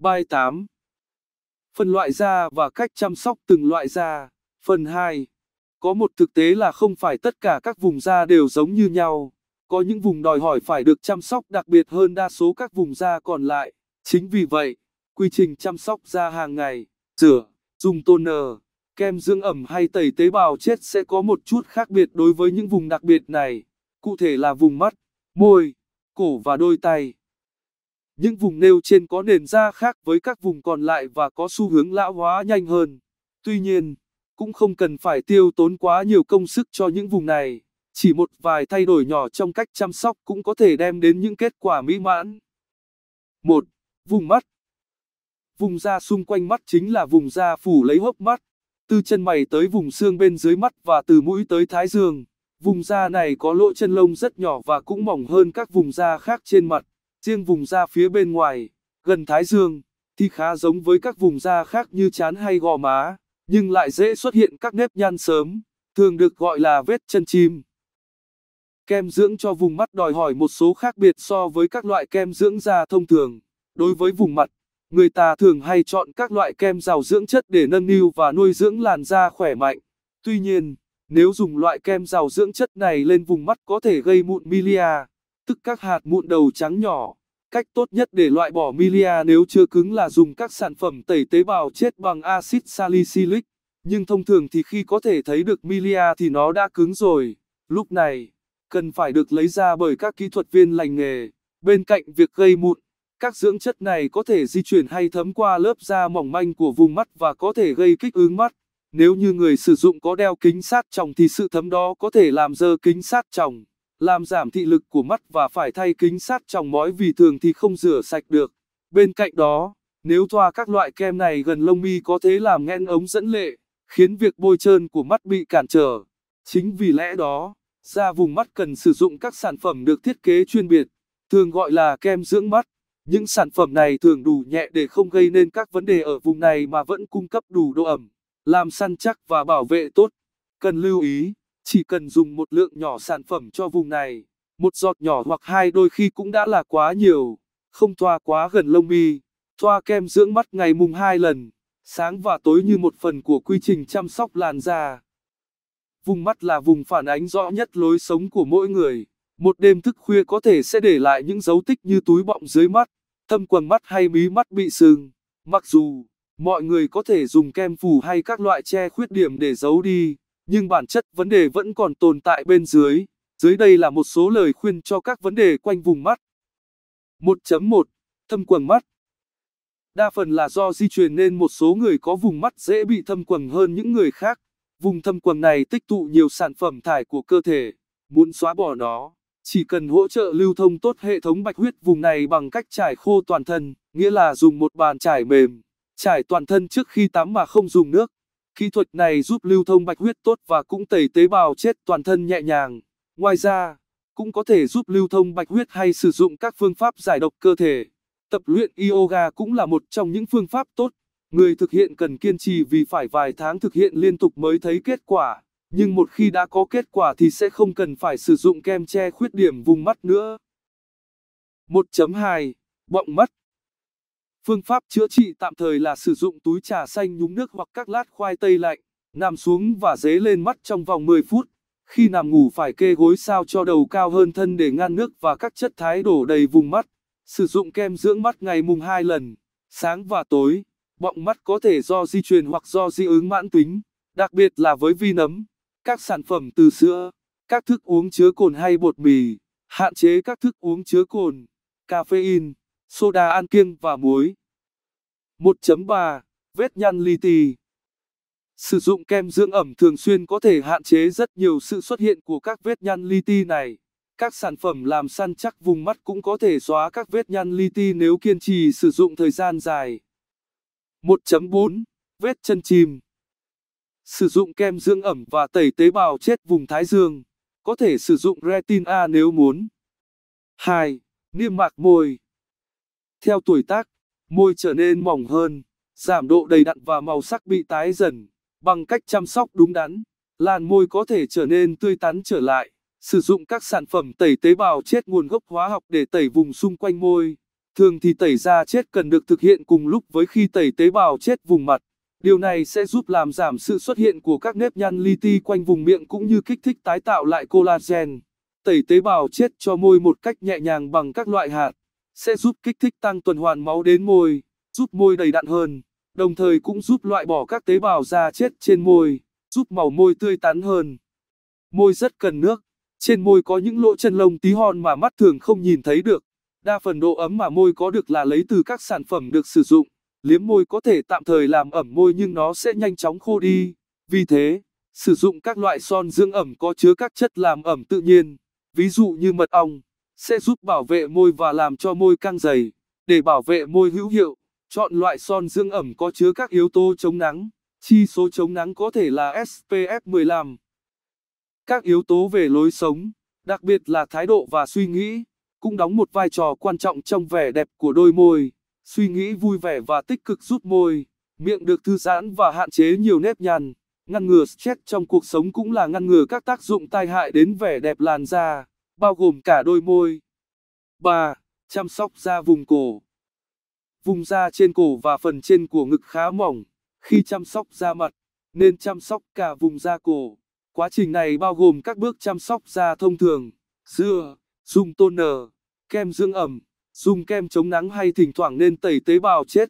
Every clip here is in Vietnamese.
Bài 8 Phân loại da và cách chăm sóc từng loại da Phần 2 Có một thực tế là không phải tất cả các vùng da đều giống như nhau Có những vùng đòi hỏi phải được chăm sóc đặc biệt hơn đa số các vùng da còn lại Chính vì vậy, quy trình chăm sóc da hàng ngày, rửa, dùng toner, kem dưỡng ẩm hay tẩy tế bào chết sẽ có một chút khác biệt đối với những vùng đặc biệt này, cụ thể là vùng mắt, môi, cổ và đôi tay. Những vùng nêu trên có nền da khác với các vùng còn lại và có xu hướng lão hóa nhanh hơn. Tuy nhiên, cũng không cần phải tiêu tốn quá nhiều công sức cho những vùng này. Chỉ một vài thay đổi nhỏ trong cách chăm sóc cũng có thể đem đến những kết quả mỹ mãn. 1. Vùng mắt Vùng da xung quanh mắt chính là vùng da phủ lấy hốc mắt, từ chân mày tới vùng xương bên dưới mắt và từ mũi tới thái dương. Vùng da này có lỗ chân lông rất nhỏ và cũng mỏng hơn các vùng da khác trên mặt. Riêng vùng da phía bên ngoài, gần thái dương, thì khá giống với các vùng da khác như trán hay gò má, nhưng lại dễ xuất hiện các nếp nhăn sớm, thường được gọi là vết chân chim. Kem dưỡng cho vùng mắt đòi hỏi một số khác biệt so với các loại kem dưỡng da thông thường. Đối với vùng mặt, người ta thường hay chọn các loại kem giàu dưỡng chất để nâng niu và nuôi dưỡng làn da khỏe mạnh. Tuy nhiên, nếu dùng loại kem giàu dưỡng chất này lên vùng mắt có thể gây mụn milia tức các hạt mụn đầu trắng nhỏ. Cách tốt nhất để loại bỏ milia nếu chưa cứng là dùng các sản phẩm tẩy tế bào chết bằng axit salicylic. Nhưng thông thường thì khi có thể thấy được milia thì nó đã cứng rồi. Lúc này, cần phải được lấy ra bởi các kỹ thuật viên lành nghề. Bên cạnh việc gây mụn, các dưỡng chất này có thể di chuyển hay thấm qua lớp da mỏng manh của vùng mắt và có thể gây kích ứng mắt. Nếu như người sử dụng có đeo kính sát tròng thì sự thấm đó có thể làm dơ kính sát tròng làm giảm thị lực của mắt và phải thay kính sát trong mói vì thường thì không rửa sạch được. Bên cạnh đó, nếu thoa các loại kem này gần lông mi có thể làm nghen ống dẫn lệ, khiến việc bôi trơn của mắt bị cản trở. Chính vì lẽ đó, da vùng mắt cần sử dụng các sản phẩm được thiết kế chuyên biệt, thường gọi là kem dưỡng mắt. Những sản phẩm này thường đủ nhẹ để không gây nên các vấn đề ở vùng này mà vẫn cung cấp đủ độ ẩm, làm săn chắc và bảo vệ tốt. Cần lưu ý chỉ cần dùng một lượng nhỏ sản phẩm cho vùng này, một giọt nhỏ hoặc hai đôi khi cũng đã là quá nhiều, không thoa quá gần lông mi, thoa kem dưỡng mắt ngày mùng hai lần, sáng và tối như một phần của quy trình chăm sóc làn da. Vùng mắt là vùng phản ánh rõ nhất lối sống của mỗi người, một đêm thức khuya có thể sẽ để lại những dấu tích như túi bọng dưới mắt, thâm quầng mắt hay mí mắt bị sưng. Mặc dù, mọi người có thể dùng kem phủ hay các loại che khuyết điểm để giấu đi nhưng bản chất vấn đề vẫn còn tồn tại bên dưới. Dưới đây là một số lời khuyên cho các vấn đề quanh vùng mắt. 1.1. Thâm quầng mắt Đa phần là do di truyền nên một số người có vùng mắt dễ bị thâm quầng hơn những người khác. Vùng thâm quầng này tích tụ nhiều sản phẩm thải của cơ thể. Muốn xóa bỏ nó, chỉ cần hỗ trợ lưu thông tốt hệ thống bạch huyết vùng này bằng cách trải khô toàn thân, nghĩa là dùng một bàn trải mềm, trải toàn thân trước khi tắm mà không dùng nước. Kỹ thuật này giúp lưu thông bạch huyết tốt và cũng tẩy tế bào chết toàn thân nhẹ nhàng. Ngoài ra, cũng có thể giúp lưu thông bạch huyết hay sử dụng các phương pháp giải độc cơ thể. Tập luyện yoga cũng là một trong những phương pháp tốt. Người thực hiện cần kiên trì vì phải vài tháng thực hiện liên tục mới thấy kết quả. Nhưng một khi đã có kết quả thì sẽ không cần phải sử dụng kem che khuyết điểm vùng mắt nữa. 1.2. Bọng mắt Phương pháp chữa trị tạm thời là sử dụng túi trà xanh nhúng nước hoặc các lát khoai tây lạnh, nằm xuống và dế lên mắt trong vòng 10 phút. Khi nằm ngủ phải kê gối sao cho đầu cao hơn thân để ngăn nước và các chất thái đổ đầy vùng mắt. Sử dụng kem dưỡng mắt ngày mùng 2 lần, sáng và tối. Bọng mắt có thể do di truyền hoặc do dị ứng mãn tính, đặc biệt là với vi nấm, các sản phẩm từ sữa, các thức uống chứa cồn hay bột mì. Hạn chế các thức uống chứa cồn, caffeine soda ăn kiêng và muối. 1.3. Vết nhăn li ti Sử dụng kem dưỡng ẩm thường xuyên có thể hạn chế rất nhiều sự xuất hiện của các vết nhăn li ti này. Các sản phẩm làm săn chắc vùng mắt cũng có thể xóa các vết nhăn li ti nếu kiên trì sử dụng thời gian dài. 1.4. Vết chân chim Sử dụng kem dưỡng ẩm và tẩy tế bào chết vùng thái dương. Có thể sử dụng retin A nếu muốn. 2. Niêm mạc môi theo tuổi tác, môi trở nên mỏng hơn, giảm độ đầy đặn và màu sắc bị tái dần. Bằng cách chăm sóc đúng đắn, làn môi có thể trở nên tươi tắn trở lại. Sử dụng các sản phẩm tẩy tế bào chết nguồn gốc hóa học để tẩy vùng xung quanh môi. Thường thì tẩy da chết cần được thực hiện cùng lúc với khi tẩy tế bào chết vùng mặt. Điều này sẽ giúp làm giảm sự xuất hiện của các nếp nhăn li ti quanh vùng miệng cũng như kích thích tái tạo lại collagen. Tẩy tế bào chết cho môi một cách nhẹ nhàng bằng các loại hạt sẽ giúp kích thích tăng tuần hoàn máu đến môi, giúp môi đầy đặn hơn, đồng thời cũng giúp loại bỏ các tế bào da chết trên môi, giúp màu môi tươi tắn hơn. Môi rất cần nước, trên môi có những lỗ chân lông tí hon mà mắt thường không nhìn thấy được. Đa phần độ ấm mà môi có được là lấy từ các sản phẩm được sử dụng. Liếm môi có thể tạm thời làm ẩm môi nhưng nó sẽ nhanh chóng khô đi. Vì thế, sử dụng các loại son dưỡng ẩm có chứa các chất làm ẩm tự nhiên, ví dụ như mật ong, sẽ giúp bảo vệ môi và làm cho môi căng dày. Để bảo vệ môi hữu hiệu, chọn loại son dưỡng ẩm có chứa các yếu tố chống nắng. Chi số chống nắng có thể là SPF 15. Các yếu tố về lối sống, đặc biệt là thái độ và suy nghĩ, cũng đóng một vai trò quan trọng trong vẻ đẹp của đôi môi. Suy nghĩ vui vẻ và tích cực giúp môi, miệng được thư giãn và hạn chế nhiều nếp nhăn. Ngăn ngừa stress trong cuộc sống cũng là ngăn ngừa các tác dụng tai hại đến vẻ đẹp làn da bao gồm cả đôi môi. 3. Chăm sóc da vùng cổ Vùng da trên cổ và phần trên của ngực khá mỏng, khi chăm sóc da mặt, nên chăm sóc cả vùng da cổ. Quá trình này bao gồm các bước chăm sóc da thông thường, dưa, dùng toner, kem dưỡng ẩm, dùng kem chống nắng hay thỉnh thoảng nên tẩy tế bào chết.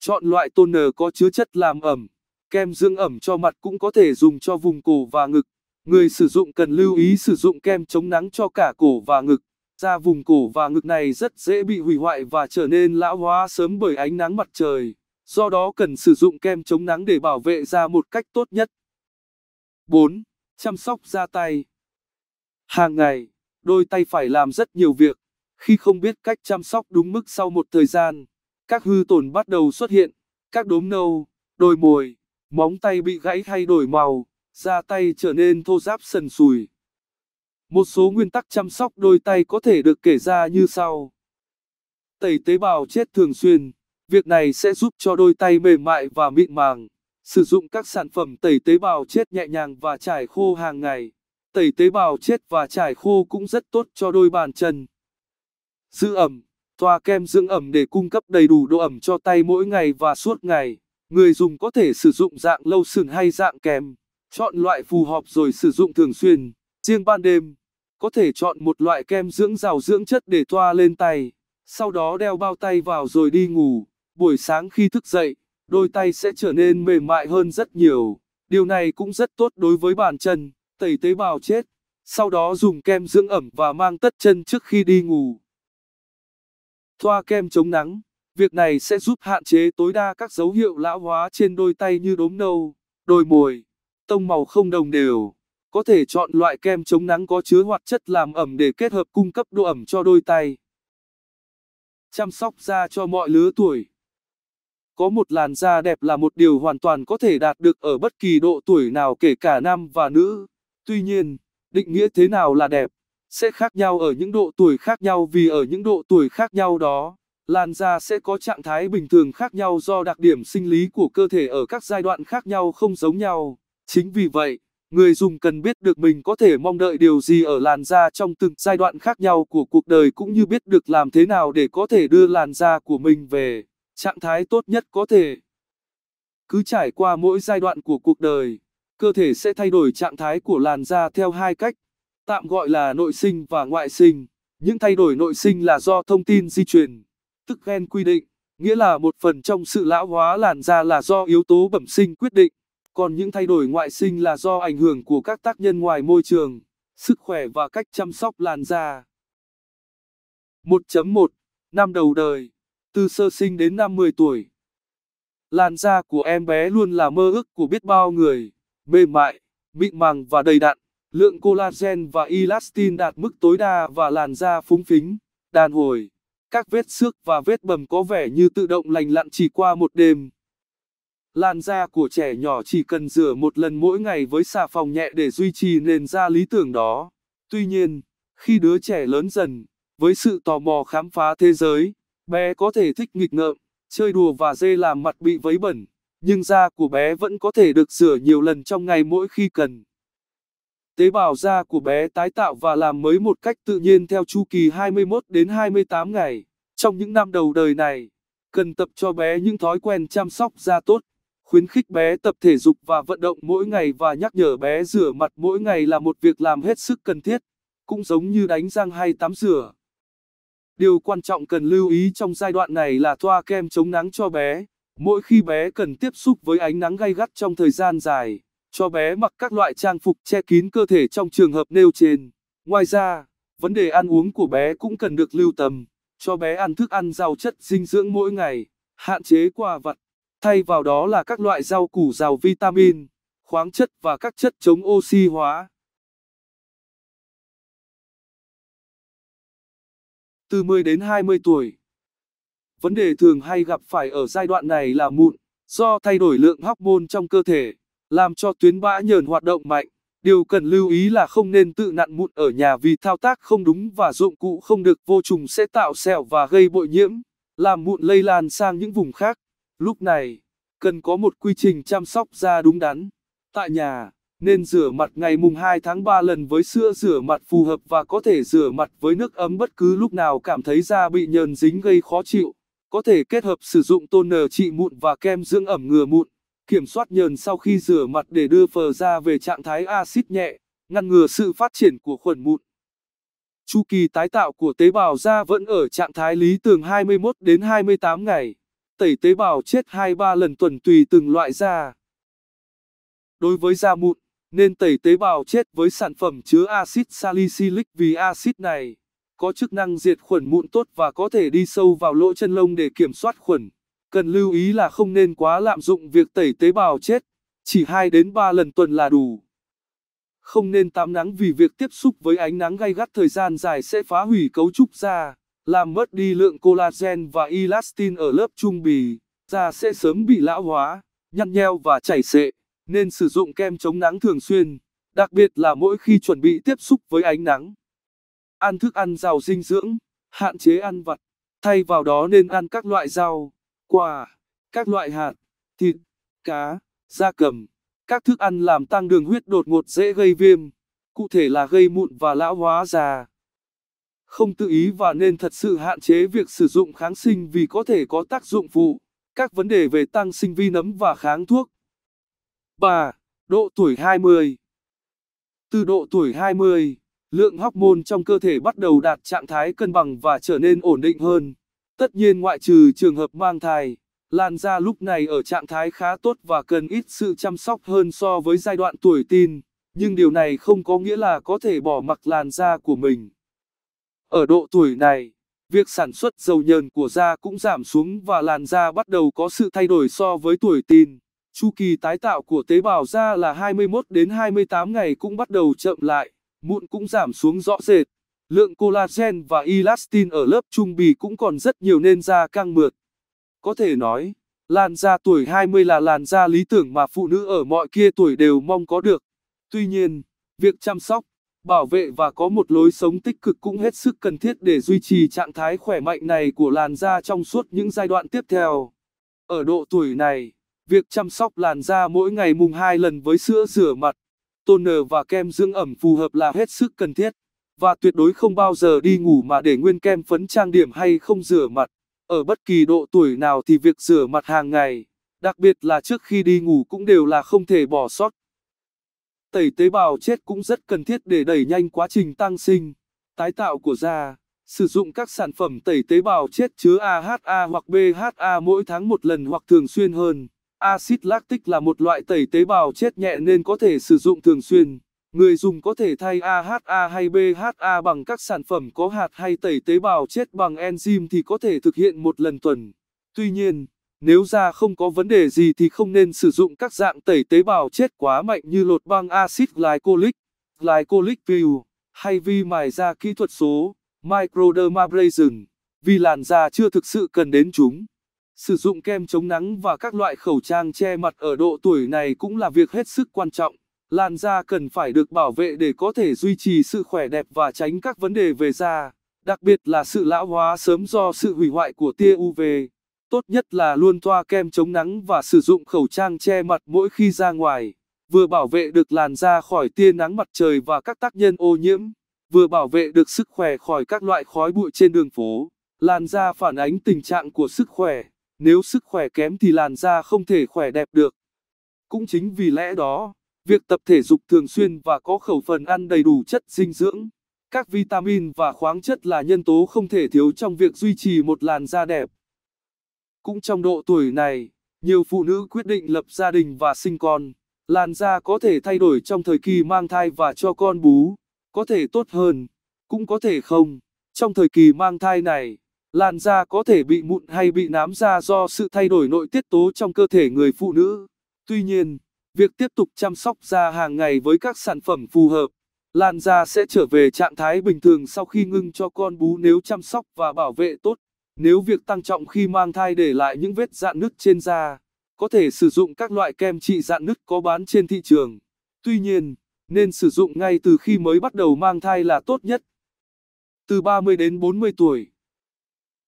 Chọn loại toner có chứa chất làm ẩm, kem dưỡng ẩm cho mặt cũng có thể dùng cho vùng cổ và ngực. Người sử dụng cần lưu ý sử dụng kem chống nắng cho cả cổ và ngực. Da vùng cổ và ngực này rất dễ bị hủy hoại và trở nên lão hóa sớm bởi ánh nắng mặt trời. Do đó cần sử dụng kem chống nắng để bảo vệ da một cách tốt nhất. 4. Chăm sóc da tay. Hàng ngày, đôi tay phải làm rất nhiều việc. Khi không biết cách chăm sóc đúng mức sau một thời gian, các hư tổn bắt đầu xuất hiện, các đốm nâu, đôi mồi, móng tay bị gãy hay đổi màu da tay trở nên thô ráp sần sùi. Một số nguyên tắc chăm sóc đôi tay có thể được kể ra như sau. Tẩy tế bào chết thường xuyên, việc này sẽ giúp cho đôi tay mềm mại và mịn màng. Sử dụng các sản phẩm tẩy tế bào chết nhẹ nhàng và trải khô hàng ngày. Tẩy tế bào chết và trải khô cũng rất tốt cho đôi bàn chân. Giữ ẩm, thoa kem dưỡng ẩm để cung cấp đầy đủ độ ẩm cho tay mỗi ngày và suốt ngày. Người dùng có thể sử dụng dạng lâu sừng hay dạng kèm. Chọn loại phù hợp rồi sử dụng thường xuyên, riêng ban đêm, có thể chọn một loại kem dưỡng rào dưỡng chất để thoa lên tay, sau đó đeo bao tay vào rồi đi ngủ. Buổi sáng khi thức dậy, đôi tay sẽ trở nên mềm mại hơn rất nhiều. Điều này cũng rất tốt đối với bàn chân, tẩy tế bào chết, sau đó dùng kem dưỡng ẩm và mang tất chân trước khi đi ngủ. Thoa kem chống nắng, việc này sẽ giúp hạn chế tối đa các dấu hiệu lão hóa trên đôi tay như đốm nâu, đồi mồi tông màu không đồng đều. Có thể chọn loại kem chống nắng có chứa hoạt chất làm ẩm để kết hợp cung cấp độ ẩm cho đôi tay. Chăm sóc da cho mọi lứa tuổi. Có một làn da đẹp là một điều hoàn toàn có thể đạt được ở bất kỳ độ tuổi nào kể cả nam và nữ. Tuy nhiên, định nghĩa thế nào là đẹp sẽ khác nhau ở những độ tuổi khác nhau vì ở những độ tuổi khác nhau đó, làn da sẽ có trạng thái bình thường khác nhau do đặc điểm sinh lý của cơ thể ở các giai đoạn khác nhau không giống nhau. Chính vì vậy, người dùng cần biết được mình có thể mong đợi điều gì ở làn da trong từng giai đoạn khác nhau của cuộc đời cũng như biết được làm thế nào để có thể đưa làn da của mình về trạng thái tốt nhất có thể. Cứ trải qua mỗi giai đoạn của cuộc đời, cơ thể sẽ thay đổi trạng thái của làn da theo hai cách, tạm gọi là nội sinh và ngoại sinh. Những thay đổi nội sinh là do thông tin di truyền, tức gen quy định, nghĩa là một phần trong sự lão hóa làn da là do yếu tố bẩm sinh quyết định còn những thay đổi ngoại sinh là do ảnh hưởng của các tác nhân ngoài môi trường, sức khỏe và cách chăm sóc làn da. 1.1 Năm đầu đời, từ sơ sinh đến năm 10 tuổi. Làn da của em bé luôn là mơ ước của biết bao người, mềm mại, mịn màng và đầy đặn, lượng collagen và elastin đạt mức tối đa và làn da phúng phính, đàn hồi. Các vết xước và vết bầm có vẻ như tự động lành lặn chỉ qua một đêm. Làn da của trẻ nhỏ chỉ cần rửa một lần mỗi ngày với xà phòng nhẹ để duy trì nền da lý tưởng đó. Tuy nhiên, khi đứa trẻ lớn dần, với sự tò mò khám phá thế giới, bé có thể thích nghịch ngợm, chơi đùa và dê làm mặt bị vấy bẩn, nhưng da của bé vẫn có thể được rửa nhiều lần trong ngày mỗi khi cần. Tế bào da của bé tái tạo và làm mới một cách tự nhiên theo chu kỳ 21 đến 28 ngày. Trong những năm đầu đời này, cần tập cho bé những thói quen chăm sóc da tốt khuyến khích bé tập thể dục và vận động mỗi ngày và nhắc nhở bé rửa mặt mỗi ngày là một việc làm hết sức cần thiết, cũng giống như đánh răng hay tắm rửa. Điều quan trọng cần lưu ý trong giai đoạn này là thoa kem chống nắng cho bé, mỗi khi bé cần tiếp xúc với ánh nắng gay gắt trong thời gian dài, cho bé mặc các loại trang phục che kín cơ thể trong trường hợp nêu trên. Ngoài ra, vấn đề ăn uống của bé cũng cần được lưu tâm, cho bé ăn thức ăn giàu chất dinh dưỡng mỗi ngày, hạn chế quà vặt Thay vào đó là các loại rau củ giàu vitamin, khoáng chất và các chất chống oxy hóa. Từ 10 đến 20 tuổi Vấn đề thường hay gặp phải ở giai đoạn này là mụn, do thay đổi lượng hormone trong cơ thể, làm cho tuyến bã nhờn hoạt động mạnh. Điều cần lưu ý là không nên tự nặn mụn ở nhà vì thao tác không đúng và dụng cụ không được vô trùng sẽ tạo sẹo và gây bội nhiễm, làm mụn lây lan sang những vùng khác. Lúc này, cần có một quy trình chăm sóc da đúng đắn. Tại nhà, nên rửa mặt ngày mùng 2 tháng 3 lần với sữa rửa mặt phù hợp và có thể rửa mặt với nước ấm bất cứ lúc nào cảm thấy da bị nhờn dính gây khó chịu. Có thể kết hợp sử dụng toner trị mụn và kem dưỡng ẩm ngừa mụn, kiểm soát nhờn sau khi rửa mặt để đưa phờ da về trạng thái axit nhẹ, ngăn ngừa sự phát triển của khuẩn mụn. Chu kỳ tái tạo của tế bào da vẫn ở trạng thái lý tưởng 21 đến 28 ngày tẩy tế bào chết 2-3 lần tuần tùy từng loại da. Đối với da mụn, nên tẩy tế bào chết với sản phẩm chứa axit salicylic vì axit này có chức năng diệt khuẩn mụn tốt và có thể đi sâu vào lỗ chân lông để kiểm soát khuẩn. Cần lưu ý là không nên quá lạm dụng việc tẩy tế bào chết, chỉ 2 đến 3 lần tuần là đủ. Không nên tắm nắng vì việc tiếp xúc với ánh nắng gay gắt thời gian dài sẽ phá hủy cấu trúc da làm mất đi lượng collagen và elastin ở lớp trung bì, da sẽ sớm bị lão hóa, nhăn nheo và chảy xệ, nên sử dụng kem chống nắng thường xuyên, đặc biệt là mỗi khi chuẩn bị tiếp xúc với ánh nắng. Ăn thức ăn giàu dinh dưỡng, hạn chế ăn vặt, thay vào đó nên ăn các loại rau, quả, các loại hạt, thịt, cá, da cầm. Các thức ăn làm tăng đường huyết đột ngột dễ gây viêm, cụ thể là gây mụn và lão hóa già không tự ý và nên thật sự hạn chế việc sử dụng kháng sinh vì có thể có tác dụng phụ, các vấn đề về tăng sinh vi nấm và kháng thuốc. 3. Độ tuổi 20 Từ độ tuổi 20, lượng hormone trong cơ thể bắt đầu đạt trạng thái cân bằng và trở nên ổn định hơn. Tất nhiên ngoại trừ trường hợp mang thai, làn da lúc này ở trạng thái khá tốt và cần ít sự chăm sóc hơn so với giai đoạn tuổi tin, nhưng điều này không có nghĩa là có thể bỏ mặc làn da của mình. Ở độ tuổi này, việc sản xuất dầu nhờn của da cũng giảm xuống và làn da bắt đầu có sự thay đổi so với tuổi tin. Chu kỳ tái tạo của tế bào da là 21 đến 28 ngày cũng bắt đầu chậm lại, mụn cũng giảm xuống rõ rệt. Lượng collagen và elastin ở lớp trung bì cũng còn rất nhiều nên da căng mượt. Có thể nói, làn da tuổi 20 là làn da lý tưởng mà phụ nữ ở mọi kia tuổi đều mong có được. Tuy nhiên, việc chăm sóc bảo vệ và có một lối sống tích cực cũng hết sức cần thiết để duy trì trạng thái khỏe mạnh này của làn da trong suốt những giai đoạn tiếp theo. Ở độ tuổi này, việc chăm sóc làn da mỗi ngày mùng 2 lần với sữa rửa mặt, toner và kem dưỡng ẩm phù hợp là hết sức cần thiết và tuyệt đối không bao giờ đi ngủ mà để nguyên kem phấn trang điểm hay không rửa mặt. Ở bất kỳ độ tuổi nào thì việc rửa mặt hàng ngày, đặc biệt là trước khi đi ngủ cũng đều là không thể bỏ sót. Tẩy tế bào chết cũng rất cần thiết để đẩy nhanh quá trình tăng sinh, tái tạo của da. Sử dụng các sản phẩm tẩy tế bào chết chứa AHA hoặc BHA mỗi tháng một lần hoặc thường xuyên hơn. Acid lactic là một loại tẩy tế bào chết nhẹ nên có thể sử dụng thường xuyên. Người dùng có thể thay AHA hay BHA bằng các sản phẩm có hạt hay tẩy tế bào chết bằng enzyme thì có thể thực hiện một lần tuần. Tuy nhiên, nếu da không có vấn đề gì thì không nên sử dụng các dạng tẩy tế bào chết quá mạnh như lột băng axit glycolic, glycolic peel hay vi mài da kỹ thuật số, microdermabrasion, vì làn da chưa thực sự cần đến chúng. Sử dụng kem chống nắng và các loại khẩu trang che mặt ở độ tuổi này cũng là việc hết sức quan trọng. Làn da cần phải được bảo vệ để có thể duy trì sự khỏe đẹp và tránh các vấn đề về da, đặc biệt là sự lão hóa sớm do sự hủy hoại của tia UV. Tốt nhất là luôn thoa kem chống nắng và sử dụng khẩu trang che mặt mỗi khi ra ngoài, vừa bảo vệ được làn da khỏi tia nắng mặt trời và các tác nhân ô nhiễm, vừa bảo vệ được sức khỏe khỏi các loại khói bụi trên đường phố. Làn da phản ánh tình trạng của sức khỏe, nếu sức khỏe kém thì làn da không thể khỏe đẹp được. Cũng chính vì lẽ đó, việc tập thể dục thường xuyên và có khẩu phần ăn đầy đủ chất dinh dưỡng, các vitamin và khoáng chất là nhân tố không thể thiếu trong việc duy trì một làn da đẹp. Cũng trong độ tuổi này, nhiều phụ nữ quyết định lập gia đình và sinh con. Làn da có thể thay đổi trong thời kỳ mang thai và cho con bú, có thể tốt hơn, cũng có thể không. Trong thời kỳ mang thai này, làn da có thể bị mụn hay bị nám da do sự thay đổi nội tiết tố trong cơ thể người phụ nữ. Tuy nhiên, việc tiếp tục chăm sóc da hàng ngày với các sản phẩm phù hợp, làn da sẽ trở về trạng thái bình thường sau khi ngưng cho con bú nếu chăm sóc và bảo vệ tốt nếu việc tăng trọng khi mang thai để lại những vết dạn nứt trên da, có thể sử dụng các loại kem trị dạn nứt có bán trên thị trường. Tuy nhiên, nên sử dụng ngay từ khi mới bắt đầu mang thai là tốt nhất. Từ 30 đến 40 tuổi.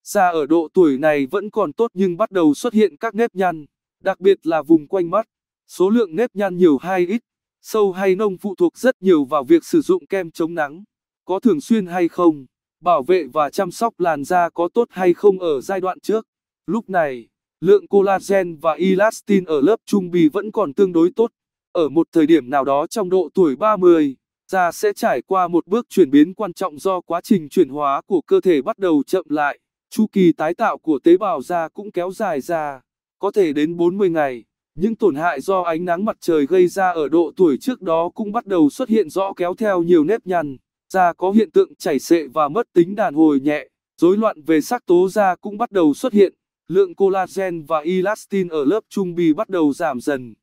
Da ở độ tuổi này vẫn còn tốt nhưng bắt đầu xuất hiện các nếp nhăn, đặc biệt là vùng quanh mắt. Số lượng nếp nhăn nhiều hay ít, sâu hay nông phụ thuộc rất nhiều vào việc sử dụng kem chống nắng, có thường xuyên hay không bảo vệ và chăm sóc làn da có tốt hay không ở giai đoạn trước. Lúc này, lượng collagen và elastin ở lớp trung bì vẫn còn tương đối tốt. Ở một thời điểm nào đó trong độ tuổi 30, da sẽ trải qua một bước chuyển biến quan trọng do quá trình chuyển hóa của cơ thể bắt đầu chậm lại. Chu kỳ tái tạo của tế bào da cũng kéo dài ra, có thể đến 40 ngày. Những tổn hại do ánh nắng mặt trời gây ra ở độ tuổi trước đó cũng bắt đầu xuất hiện rõ kéo theo nhiều nếp nhăn da có hiện tượng chảy xệ và mất tính đàn hồi nhẹ, rối loạn về sắc tố da cũng bắt đầu xuất hiện, lượng collagen và elastin ở lớp trung bì bắt đầu giảm dần.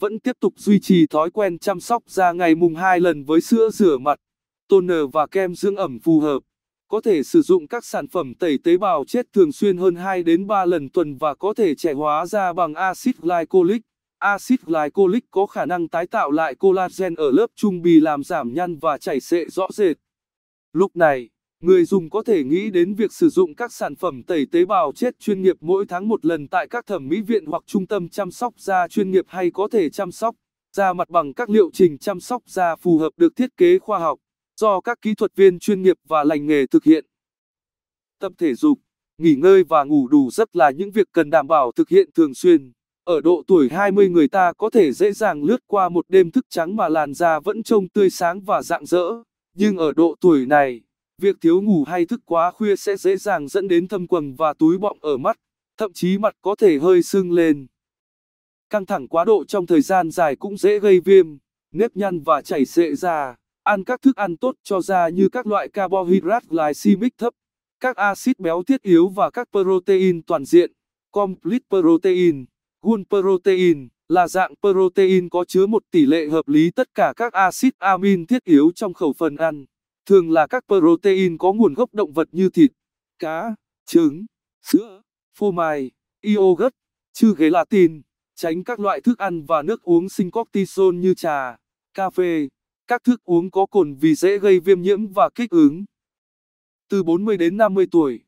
Vẫn tiếp tục duy trì thói quen chăm sóc da ngày mùng 2 lần với sữa rửa mặt, toner và kem dưỡng ẩm phù hợp. Có thể sử dụng các sản phẩm tẩy tế bào chết thường xuyên hơn 2 đến 3 lần tuần và có thể trẻ hóa da bằng axit glycolic. Axit glycolic có khả năng tái tạo lại collagen ở lớp trung bì làm giảm nhăn và chảy xệ rõ rệt. Lúc này, người dùng có thể nghĩ đến việc sử dụng các sản phẩm tẩy tế bào chết chuyên nghiệp mỗi tháng một lần tại các thẩm mỹ viện hoặc trung tâm chăm sóc da chuyên nghiệp hay có thể chăm sóc da mặt bằng các liệu trình chăm sóc da phù hợp được thiết kế khoa học do các kỹ thuật viên chuyên nghiệp và lành nghề thực hiện. Tập thể dục, nghỉ ngơi và ngủ đủ rất là những việc cần đảm bảo thực hiện thường xuyên. Ở độ tuổi 20 người ta có thể dễ dàng lướt qua một đêm thức trắng mà làn da vẫn trông tươi sáng và rạng rỡ, nhưng ở độ tuổi này, việc thiếu ngủ hay thức quá khuya sẽ dễ dàng dẫn đến thâm quầng và túi bọng ở mắt, thậm chí mặt có thể hơi sưng lên. Căng thẳng quá độ trong thời gian dài cũng dễ gây viêm, nếp nhăn và chảy xệ da. Ăn các thức ăn tốt cho da như các loại carbohydrate glycemic thấp, các axit béo thiết yếu và các protein toàn diện, complete protein. Gun protein là dạng protein có chứa một tỷ lệ hợp lý tất cả các axit amin thiết yếu trong khẩu phần ăn. Thường là các protein có nguồn gốc động vật như thịt, cá, trứng, sữa, phô mai, yogurt, chư gelatin, tránh các loại thức ăn và nước uống sinh cortisol như trà, cà phê, các thức uống có cồn vì dễ gây viêm nhiễm và kích ứng. Từ 40 đến 50 tuổi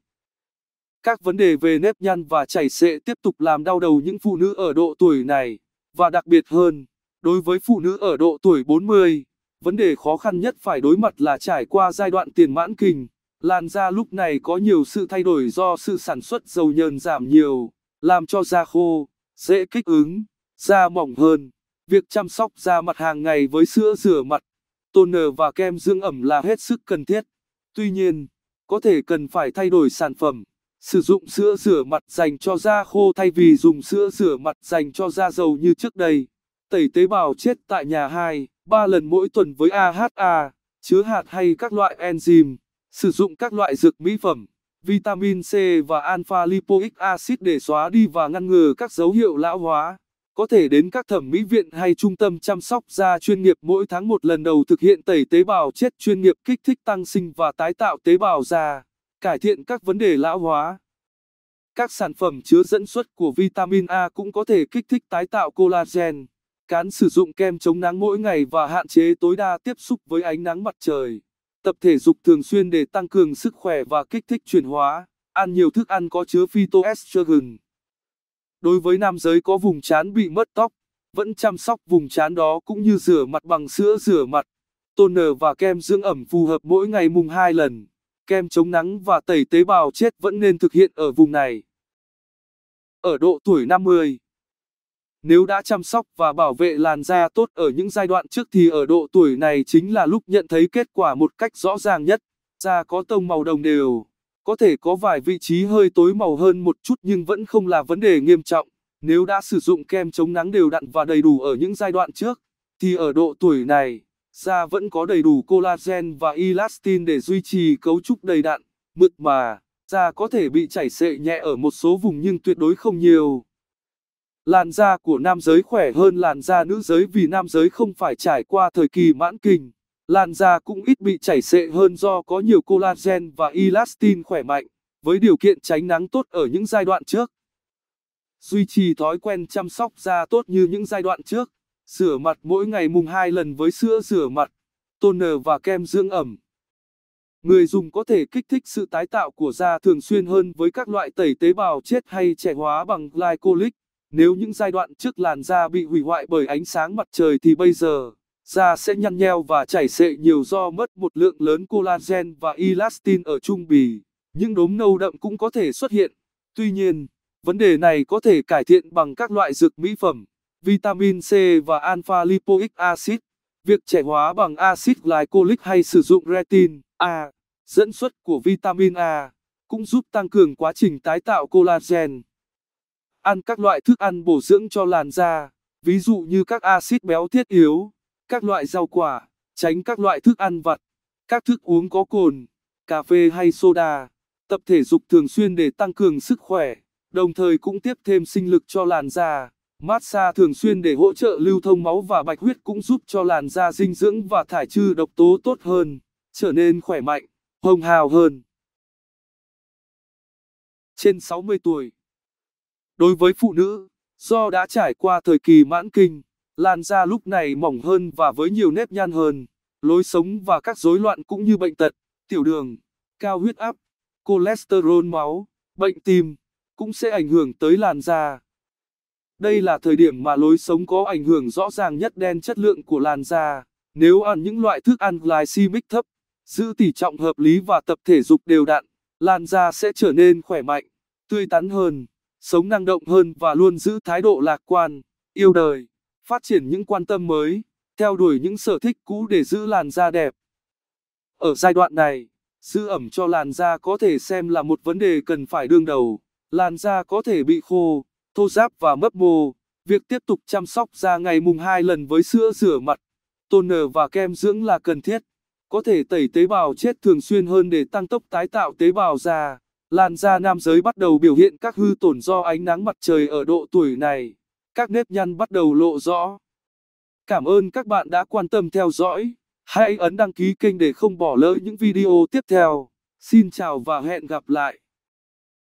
các vấn đề về nếp nhăn và chảy xệ tiếp tục làm đau đầu những phụ nữ ở độ tuổi này, và đặc biệt hơn, đối với phụ nữ ở độ tuổi 40, vấn đề khó khăn nhất phải đối mặt là trải qua giai đoạn tiền mãn kinh. Làn da lúc này có nhiều sự thay đổi do sự sản xuất dầu nhờn giảm nhiều, làm cho da khô, dễ kích ứng, da mỏng hơn. Việc chăm sóc da mặt hàng ngày với sữa rửa mặt, toner và kem dưỡng ẩm là hết sức cần thiết. Tuy nhiên, có thể cần phải thay đổi sản phẩm Sử dụng sữa rửa mặt dành cho da khô thay vì dùng sữa rửa mặt dành cho da dầu như trước đây. Tẩy tế bào chết tại nhà 2, 3 lần mỗi tuần với AHA, chứa hạt hay các loại enzyme. Sử dụng các loại dược mỹ phẩm, vitamin C và alpha lipoic acid để xóa đi và ngăn ngừa các dấu hiệu lão hóa. Có thể đến các thẩm mỹ viện hay trung tâm chăm sóc da chuyên nghiệp mỗi tháng một lần đầu thực hiện tẩy tế bào chết chuyên nghiệp kích thích tăng sinh và tái tạo tế bào da cải thiện các vấn đề lão hóa. Các sản phẩm chứa dẫn xuất của vitamin A cũng có thể kích thích tái tạo collagen. Cán sử dụng kem chống nắng mỗi ngày và hạn chế tối đa tiếp xúc với ánh nắng mặt trời. Tập thể dục thường xuyên để tăng cường sức khỏe và kích thích chuyển hóa. Ăn nhiều thức ăn có chứa phytoestrogen. Đối với nam giới có vùng trán bị mất tóc, vẫn chăm sóc vùng trán đó cũng như rửa mặt bằng sữa rửa mặt, toner và kem dưỡng ẩm phù hợp mỗi ngày mùng 2 lần kem chống nắng và tẩy tế bào chết vẫn nên thực hiện ở vùng này. Ở độ tuổi 50, nếu đã chăm sóc và bảo vệ làn da tốt ở những giai đoạn trước thì ở độ tuổi này chính là lúc nhận thấy kết quả một cách rõ ràng nhất. Da có tông màu đồng đều, có thể có vài vị trí hơi tối màu hơn một chút nhưng vẫn không là vấn đề nghiêm trọng. Nếu đã sử dụng kem chống nắng đều đặn và đầy đủ ở những giai đoạn trước, thì ở độ tuổi này, da vẫn có đầy đủ collagen và elastin để duy trì cấu trúc đầy đặn, mượt mà, da có thể bị chảy xệ nhẹ ở một số vùng nhưng tuyệt đối không nhiều. Làn da của nam giới khỏe hơn làn da nữ giới vì nam giới không phải trải qua thời kỳ mãn kinh. Làn da cũng ít bị chảy xệ hơn do có nhiều collagen và elastin khỏe mạnh, với điều kiện tránh nắng tốt ở những giai đoạn trước. Duy trì thói quen chăm sóc da tốt như những giai đoạn trước. Rửa mặt mỗi ngày mùng 2 lần với sữa rửa mặt, toner và kem dưỡng ẩm. Người dùng có thể kích thích sự tái tạo của da thường xuyên hơn với các loại tẩy tế bào chết hay trẻ hóa bằng glycolic. Nếu những giai đoạn trước làn da bị hủy hoại bởi ánh sáng mặt trời thì bây giờ, da sẽ nhăn nheo và chảy xệ nhiều do mất một lượng lớn collagen và elastin ở trung bì. Những đốm nâu đậm cũng có thể xuất hiện. Tuy nhiên, vấn đề này có thể cải thiện bằng các loại dược mỹ phẩm vitamin C và alpha lipoic acid. Việc trẻ hóa bằng axit glycolic hay sử dụng retin A, dẫn xuất của vitamin A, cũng giúp tăng cường quá trình tái tạo collagen. Ăn các loại thức ăn bổ dưỡng cho làn da, ví dụ như các axit béo thiết yếu, các loại rau quả, tránh các loại thức ăn vặt, các thức uống có cồn, cà phê hay soda, tập thể dục thường xuyên để tăng cường sức khỏe, đồng thời cũng tiếp thêm sinh lực cho làn da. Massage thường xuyên để hỗ trợ lưu thông máu và bạch huyết cũng giúp cho làn da dinh dưỡng và thải trừ độc tố tốt hơn, trở nên khỏe mạnh, hồng hào hơn. Trên 60 tuổi Đối với phụ nữ, do đã trải qua thời kỳ mãn kinh, làn da lúc này mỏng hơn và với nhiều nếp nhăn hơn, lối sống và các rối loạn cũng như bệnh tật, tiểu đường, cao huyết áp, cholesterol máu, bệnh tim, cũng sẽ ảnh hưởng tới làn da. Đây là thời điểm mà lối sống có ảnh hưởng rõ ràng nhất đen chất lượng của làn da. Nếu ăn những loại thức ăn glycemic thấp, giữ tỷ trọng hợp lý và tập thể dục đều đặn, làn da sẽ trở nên khỏe mạnh, tươi tắn hơn, sống năng động hơn và luôn giữ thái độ lạc quan, yêu đời, phát triển những quan tâm mới, theo đuổi những sở thích cũ để giữ làn da đẹp. Ở giai đoạn này, giữ ẩm cho làn da có thể xem là một vấn đề cần phải đương đầu. Làn da có thể bị khô, thô giáp và mấp mô. Việc tiếp tục chăm sóc da ngày mùng 2 lần với sữa rửa mặt, toner và kem dưỡng là cần thiết. Có thể tẩy tế bào chết thường xuyên hơn để tăng tốc tái tạo tế bào da. Làn da nam giới bắt đầu biểu hiện các hư tổn do ánh nắng mặt trời ở độ tuổi này. Các nếp nhăn bắt đầu lộ rõ. Cảm ơn các bạn đã quan tâm theo dõi. Hãy ấn đăng ký kênh để không bỏ lỡ những video tiếp theo. Xin chào và hẹn gặp lại.